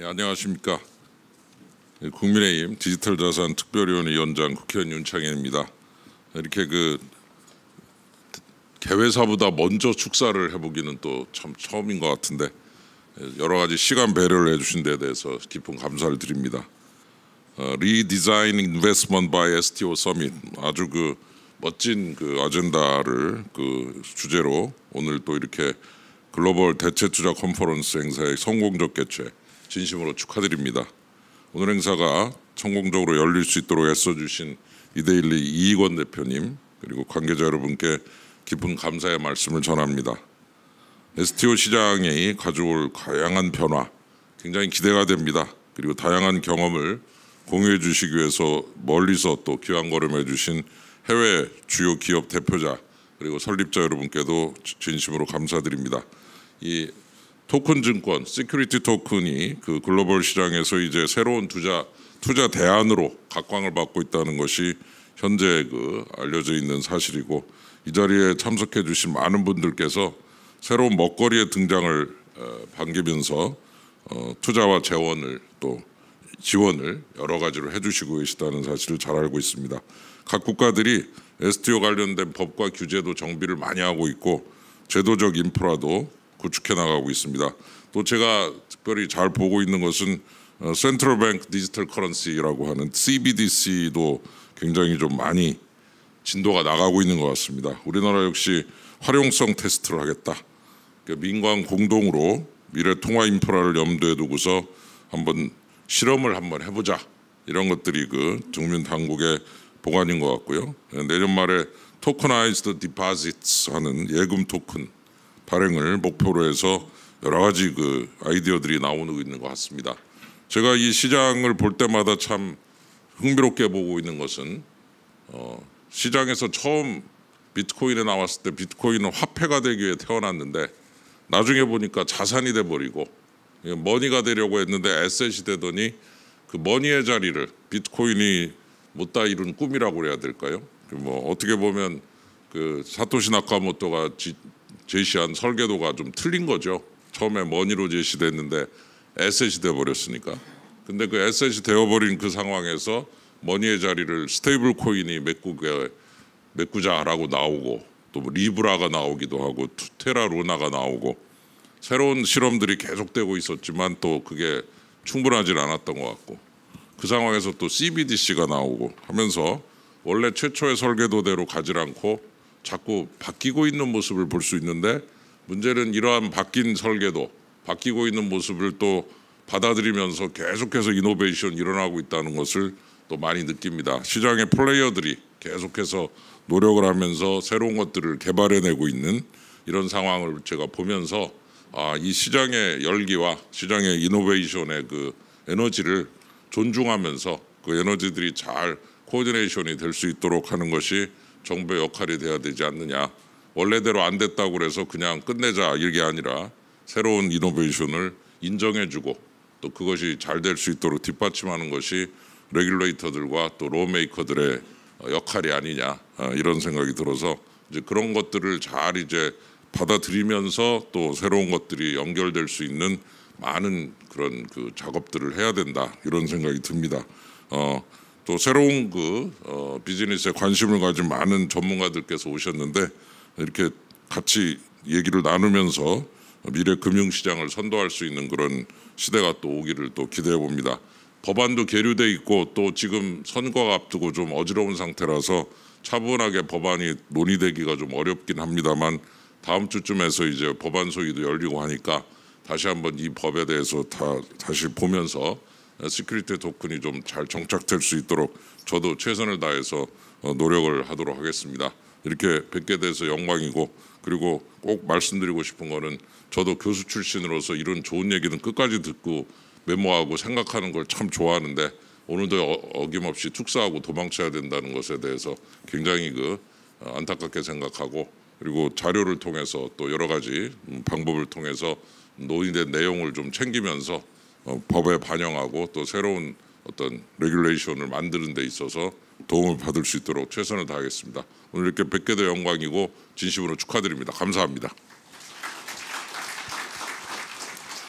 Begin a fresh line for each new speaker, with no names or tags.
네, 안녕하십니까. 예, 국민의힘 디지털 자산 특별위원회 위원장 국회의원 윤창현입니다. 이렇게 그 개회사보다 먼저 축사를 해보기는 또 참 처음인 것 같은데 예, 여러 가지 시간 배려를 해주신 데 대해서 깊은 감사를 드립니다. 리디자인 인베스먼트 바이 STO 서밋 아주 그 멋진 그 아젠다를 그 주제로 오늘 또 이렇게 글로벌 대체 투자 컨퍼런스 행사의 성공적 개최 진심으로 축하드립니다. 오늘 행사가 성공적으로 열릴 수 있도록 애써주신 이데일리 이익원 대표님 그리고 관계자 여러분께 깊은 감사의 말씀을 전합니다. STO 시장이 가져올 다양한 변화 굉장히 기대가 됩니다. 그리고 다양한 경험을 공유해 주시기 위해서 멀리서 또 귀한 걸음해 주신 해외 주요 기업 대표자 그리고 설립자 여러분께도 진심으로 감사드립니다. 이 토큰 증권, 시큐리티 토큰이 그 글로벌 시장에서 이제 새로운 투자 투자 대안으로 각광을 받고 있다는 것이 현재 그 알려져 있는 사실이고 이 자리에 참석해 주신 많은 분들께서 새로운 먹거리의 등장을 어, 반기면서 어, 투자와 재원을 또 지원을 여러 가지로 해주시고 계시다는 사실을 잘 알고 있습니다. 각 국가들이 STO 관련된 법과 규제도 정비를 많이 하고 있고 제도적 인프라도 구축해 나가고 있습니다. 또 제가 특별히 잘 보고 있는 것은 센트럴 뱅크 디지털 커런시라고 하는 CBDC도 굉장히 좀 많이 진도가 나가고 있는 것 같습니다. 우리나라 역시 활용성 테스트를 하겠다. 그러니까 민관 공동으로 미래 통화 인프라를 염두에 두고서 한번 실험을 한번 해보자 이런 것들이 그 정민 당국의 보관인 것 같고요. 내년 말에 토큰나이즈드 디파짓 하는 예금 토큰 발행을 목표로 해서 여러 가지 그 아이디어들이 나오고 있는 것 같습니다. 제가 이 시장을 볼 때마다 참 흥미롭게 보고 있는 것은 어, 시장에서 처음 비트코인에 나왔을 때 비트코인은 화폐가 되기 위해 태어났는데 나중에 보니까 자산이 돼 버리고 예, 머니가 되려고 했는데 에셋이 되더니 그 머니의 자리를 비트코인이 못다 이룬 꿈이라고 해야 될까요? 뭐 어떻게 보면 그 사토시 나카모토가 지, 제시한 설계도가 좀 틀린 거죠. 처음에 머니로 제시됐는데 에셋이 돼버렸으니까. 근데 그 에셋이 되어버린 그 상황에서 머니의 자리를 스테이블 코인이 메꾸게 메꾸자라고 나오고 또 뭐 리브라가 나오기도 하고 테라 루나가 나오고 새로운 실험들이 계속되고 있었지만 또 그게 충분하지 않았던 것 같고 그 상황에서 또 CBDC가 나오고 하면서 원래 최초의 설계도대로 가지 않고 자꾸 바뀌고 있는 모습을 볼 수 있는데 문제는 이러한 바뀐 설계도 바뀌고 있는 모습을 또 받아들이면서 계속해서 이노베이션 일어나고 있다는 것을 또 많이 느낍니다. 시장의 플레이어들이 계속해서 노력을 하면서 새로운 것들을 개발해내고 있는 이런 상황을 제가 보면서 아, 이 시장의 열기와 시장의 이노베이션의 그 에너지를 존중하면서 그 에너지들이 잘 코디네이션이 될 수 있도록 하는 것이 정부의 역할이 돼야 되지 않느냐. 원래대로 안 됐다고 그래서 그냥 끝내자 이게 아니라 새로운 이노베이션을 인정해주고 또 그것이 잘 될 수 있도록 뒷받침하는 것이 레귤레이터들과 또 로메이커들의 어, 역할이 아니냐 어, 이런 생각이 들어서 이제 그런 것들을 잘 이제 받아들이면서 또 새로운 것들이 연결될 수 있는 많은 그런 그 작업들을 해야 된다 이런 생각이 듭니다. 어, 또 새로운 그 어, 비즈니스에 관심을 가진 많은 전문가들께서 오셨는데 이렇게 같이 얘기를 나누면서 미래 금융시장을 선도할 수 있는 그런 시대가 또 오기를 또 기대해 봅니다. 법안도 계류돼 있고 또 지금 선거가 앞두고 좀 어지러운 상태라서 차분하게 법안이 논의되기가 좀 어렵긴 합니다만 다음 주쯤에서 이제 법안 소위도 열리고 하니까 다시 한번 이 법에 대해서 다 다시 보면서 시큐리티 토큰이 좀 잘 정착될 수 있도록 저도 최선을 다해서 어, 노력을 하도록 하겠습니다. 이렇게 뵙게 돼서 영광이고 그리고 꼭 말씀드리고 싶은 거는 저도 교수 출신으로서 이런 좋은 얘기는 끝까지 듣고 메모하고 생각하는 걸 참 좋아하는데 오늘도 어, 어김없이 축사하고 도망쳐야 된다는 것에 대해서 굉장히 그 어, 안타깝게 생각하고 그리고 자료를 통해서 또 여러 가지 방법을 통해서 논의된 내용을 좀 챙기면서 어, 법에 반영하고 또 새로운 어떤 레귤레이션을 만드는 데 있어서 도움을 받을 수 있도록 최선을 다하겠습니다. 오늘 이렇게 뵙게 돼 영광이고 진심으로 축하드립니다. 감사합니다.